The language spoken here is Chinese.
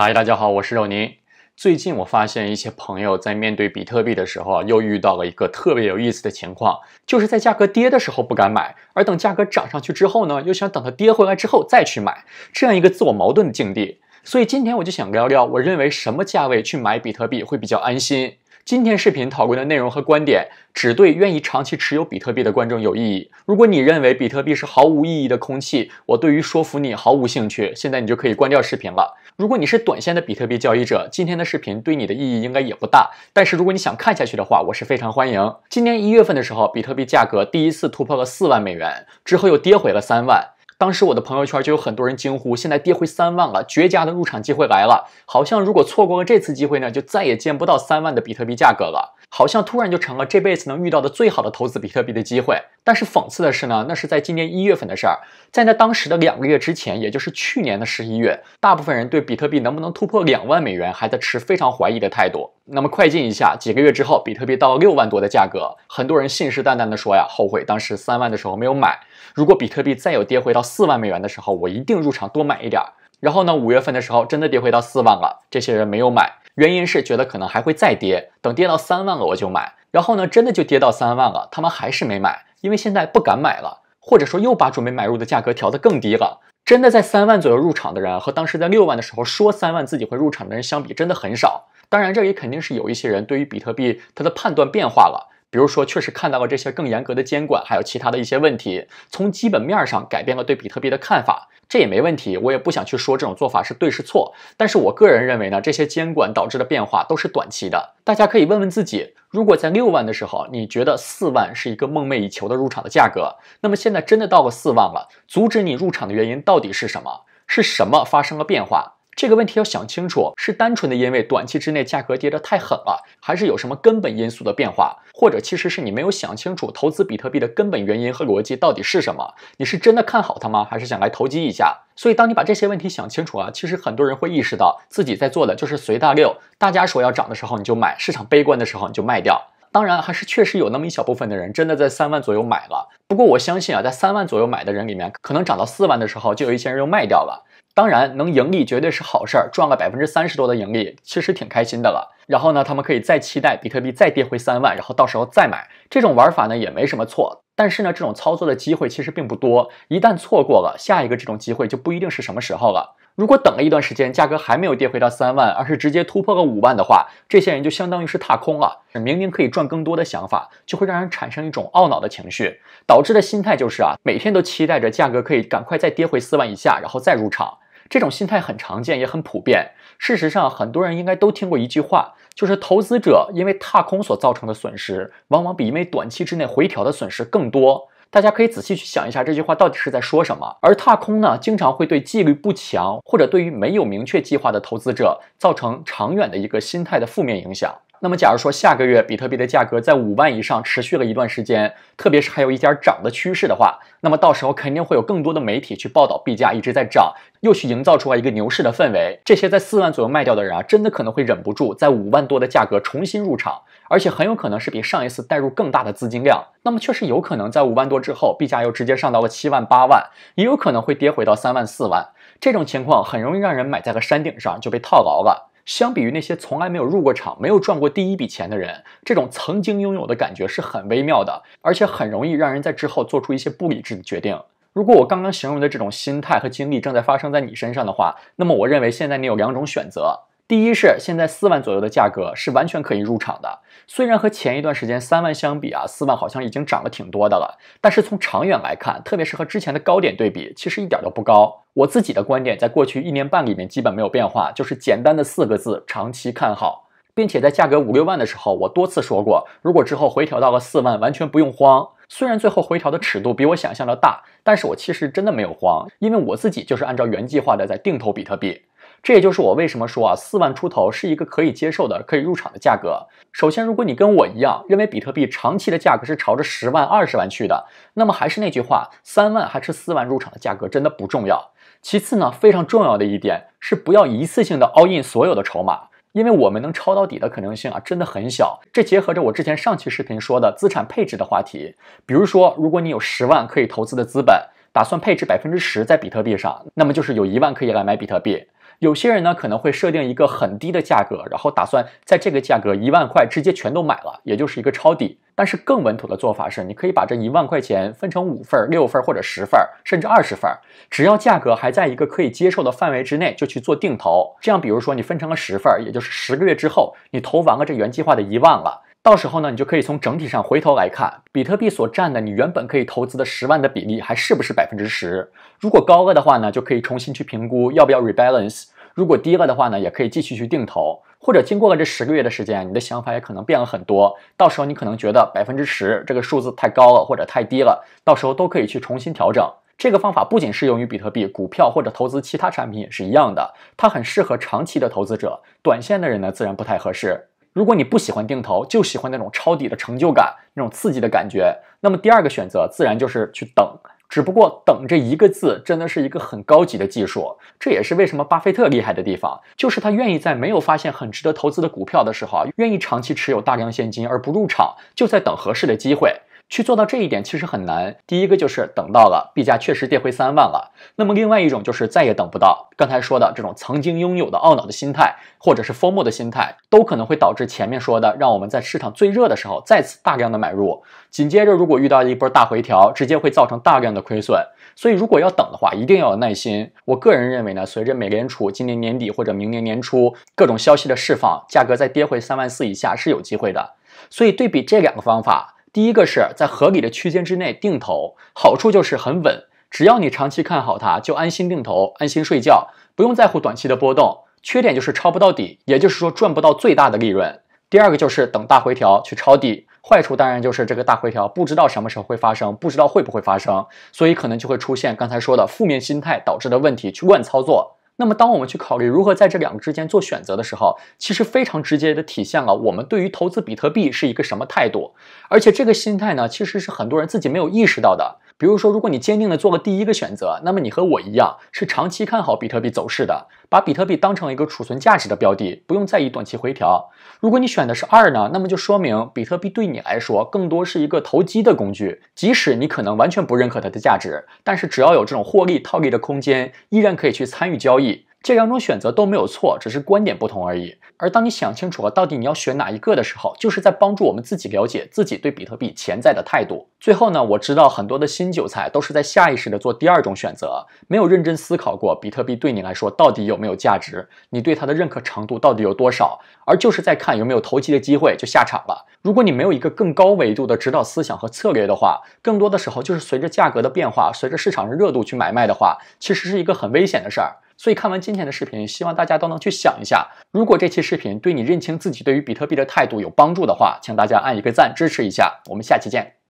嗨，大家好，我是肉宁。最近我发现一些朋友在面对比特币的时候啊，又遇到了一个特别有意思的情况，就是在价格跌的时候不敢买，而等价格涨上去之后呢，又想等它跌回来之后再去买，这样一个自我矛盾的境地。所以今天我就想聊聊，我认为什么价位去买比特币会比较安心。今天视频讨论的内容和观点只对愿意长期持有比特币的观众有意义。如果你认为比特币是毫无意义的空气，我对于说服你毫无兴趣。现在你就可以关掉视频了。如果你是短线的比特币交易者，今天的视频对你的意义应该也不大。但是如果你想看下去的话，我是非常欢迎。今年一月份的时候，比特币价格第一次突破了四万美元，之后又跌回了三万。当时我的朋友圈就有很多人惊呼：“现在跌回三万了，绝佳的入场机会来了！好像如果错过了这次机会呢，就再也见不到三万的比特币价格了。好像突然就成了这辈子能遇到的最好的投资比特币的机会。”但是讽刺的是呢，那是在今年一月份的事儿，在那当时的两个月之前，也就是去年的十一月，大部分人对比特币能不能突破两万美元还在持非常怀疑的态度。那么快进一下，几个月之后，比特币到了六万多的价格，很多人信誓旦旦的说呀，后悔当时三万的时候没有买。如果比特币再有跌回到四万美元的时候，我一定入场多买一点。然后呢，五月份的时候真的跌回到四万了，这些人没有买，原因是觉得可能还会再跌，等跌到三万了我就买。然后呢，真的就跌到三万了，他们还是没买，因为现在不敢买了，或者说又把准备买入的价格调的更低了。真的在三万左右入场的人，和当时在六万的时候说三万自己会入场的人相比，真的很少。当然，这里肯定是有一些人对于比特币它的判断变化了。比如说，确实看到了这些更严格的监管，还有其他的一些问题，从基本面上改变了对比特币的看法，这也没问题。我也不想去说这种做法是对是错。但是我个人认为呢，这些监管导致的变化都是短期的。大家可以问问自己，如果在六万的时候，你觉得四万是一个梦寐以求的入场的价格，那么现在真的到了四万了，阻止你入场的原因到底是什么？是什么发生了变化？这个问题要想清楚，是单纯的因为短期之内价格跌得太狠了，还是有什么根本因素的变化，或者其实是你没有想清楚投资比特币的根本原因和逻辑到底是什么？你是真的看好它吗？还是想来投机一下？所以，当你把这些问题想清楚啊，其实很多人会意识到自己在做的就是随大流，大家说要涨的时候你就买，市场悲观的时候你就卖掉。当然，还是确实有那么一小部分的人真的在三万左右买了。不过，我相信啊，在三万左右买的人里面，可能涨到四万的时候，就有一些人又卖掉了。当然，能盈利绝对是好事儿，赚了百分之三十多的盈利，其实挺开心的了。然后呢，他们可以再期待比特币再跌回三万，然后到时候再买。这种玩法呢，也没什么错。但是呢，这种操作的机会其实并不多，一旦错过了，下一个这种机会就不一定是什么时候了。如果等了一段时间，价格还没有跌回到三万，而是直接突破了五万的话，这些人就相当于是踏空了。明明可以赚更多的想法，就会让人产生一种懊恼的情绪，导致的心态就是啊，每天都期待着价格可以赶快再跌回四万以下，然后再入场。这种心态很常见，也很普遍。事实上，很多人应该都听过一句话，就是投资者因为踏空所造成的损失，往往比因为短期之内回调的损失更多。大家可以仔细去想一下，这句话到底是在说什么？而踏空呢，经常会对纪律不强或者对于没有明确计划的投资者，造成长远的一个心态的负面影响。那么，假如说下个月比特币的价格在五万以上持续了一段时间，特别是还有一点涨的趋势的话，那么到时候肯定会有更多的媒体去报道币价一直在涨，又去营造出来一个牛市的氛围。这些在四万左右卖掉的人啊，真的可能会忍不住在五万多的价格重新入场，而且很有可能是比上一次带入更大的资金量。那么确实有可能在五万多之后，币价又直接上到了七万八万，也有可能会跌回到三万四万。这种情况很容易让人买在了山顶上就被套牢了。相比于那些从来没有入过场、没有赚过第一笔钱的人，这种曾经拥有的感觉是很微妙的，而且很容易让人在之后做出一些不理智的决定。如果我刚刚形容的这种心态和经历正在发生在你身上的话，那么我认为现在你有两种选择。第一是现在四万左右的价格是完全可以入场的，虽然和前一段时间三万相比啊，四万好像已经涨了挺多的了，但是从长远来看，特别是和之前的高点对比，其实一点都不高。我自己的观点在过去一年半里面基本没有变化，就是简单的四个字：长期看好。并且在价格五六万的时候，我多次说过，如果之后回调到了四万，完全不用慌。虽然最后回调的尺度比我想象的大，但是我其实真的没有慌，因为我自己就是按照原计划的在定投比特币。这也就是我为什么说啊，四万出头是一个可以接受的、可以入场的价格。首先，如果你跟我一样认为比特币长期的价格是朝着十万、二十万去的，那么还是那句话，三万还是四万入场的价格真的不重要。其次呢，非常重要的一点是不要一次性的 all in 所有的筹码，因为我们能抄到底的可能性啊真的很小。这结合着我之前上期视频说的资产配置的话题，比如说如果你有十万可以投资的资本，打算配置百分之十在比特币上，那么就是有一万可以来买比特币。有些人呢可能会设定一个很低的价格，然后打算在这个价格一万块直接全都买了，也就是一个抄底。但是更稳妥的做法是，你可以把这一万块钱分成五份、六份或者十份，甚至二十份，只要价格还在一个可以接受的范围之内，就去做定投。这样，比如说你分成了十份，也就是十个月之后，你投完了这原计划的一万了。到时候呢，你就可以从整体上回头来看，比特币所占的你原本可以投资的十万的比例还是不是百分之十？如果高了的话呢，就可以重新去评估要不要 rebalance；如果低了的话呢，也可以继续去定投。或者经过了这十个月的时间，你的想法也可能变了很多。到时候你可能觉得百分之十这个数字太高了或者太低了，到时候都可以去重新调整。这个方法不仅适用于比特币、股票或者投资其他产品也是一样的，它很适合长期的投资者，短线的人呢自然不太合适。如果你不喜欢定投，就喜欢那种抄底的成就感，那种刺激的感觉，那么第二个选择自然就是去等。只不过等这一个字真的是一个很高级的技术，这也是为什么巴菲特厉害的地方，就是他愿意在没有发现很值得投资的股票的时候啊，愿意长期持有大量现金而不入场，就在等合适的机会。去做到这一点其实很难。第一个就是等到了币价确实跌回三万了，那么另外一种就是再也等不到。刚才说的这种曾经拥有的懊恼的心态，或者是疯魔的心态，都可能会导致前面说的让我们在市场最热的时候再次大量的买入。紧接着，如果遇到一波大回调，直接会造成大量的亏损。所以，如果要等的话，一定要有耐心。我个人认为呢，随着美联储今年年底或者明年年初各种消息的释放，价格再跌回三万四以下是有机会的。所以，对比这两个方法。第一个是在合理的区间之内定投，好处就是很稳，只要你长期看好它，就安心定投，安心睡觉，不用在乎短期的波动。缺点就是抄不到底，也就是说赚不到最大的利润。第二个就是等大回调去抄底，坏处当然就是这个大回调不知道什么时候会发生，不知道会不会发生，所以可能就会出现刚才说的负面心态导致的问题，去乱操作。那么，当我们去考虑如何在这两个之间做选择的时候，其实非常直接的体现了我们对于投资比特币是一个什么态度，而且这个心态呢，其实是很多人自己没有意识到的。比如说，如果你坚定地做了第一个选择，那么你和我一样是长期看好比特币走势的，把比特币当成一个储存价值的标的，不用在意短期回调。如果你选的是二呢，那么就说明比特币对你来说更多是一个投机的工具，即使你可能完全不认可它的价值，但是只要有这种获利套利的空间，依然可以去参与交易。这两种选择都没有错，只是观点不同而已。而当你想清楚了到底你要选哪一个的时候，就是在帮助我们自己了解自己对比特币潜在的态度。最后呢，我知道很多的新韭菜都是在下意识的做第二种选择，没有认真思考过比特币对你来说到底有没有价值，你对它的认可程度到底有多少，而就是在看有没有投机的机会就下场了。如果你没有一个更高维度的指导思想和策略的话，更多的时候就是随着价格的变化，随着市场的热度去买卖的话，其实是一个很危险的事儿。所以看完今天的视频，希望大家都能去想一下，如果这期视频对你认清自己对于比特币的态度有帮助的话，请大家按一个赞支持一下，我们下期见。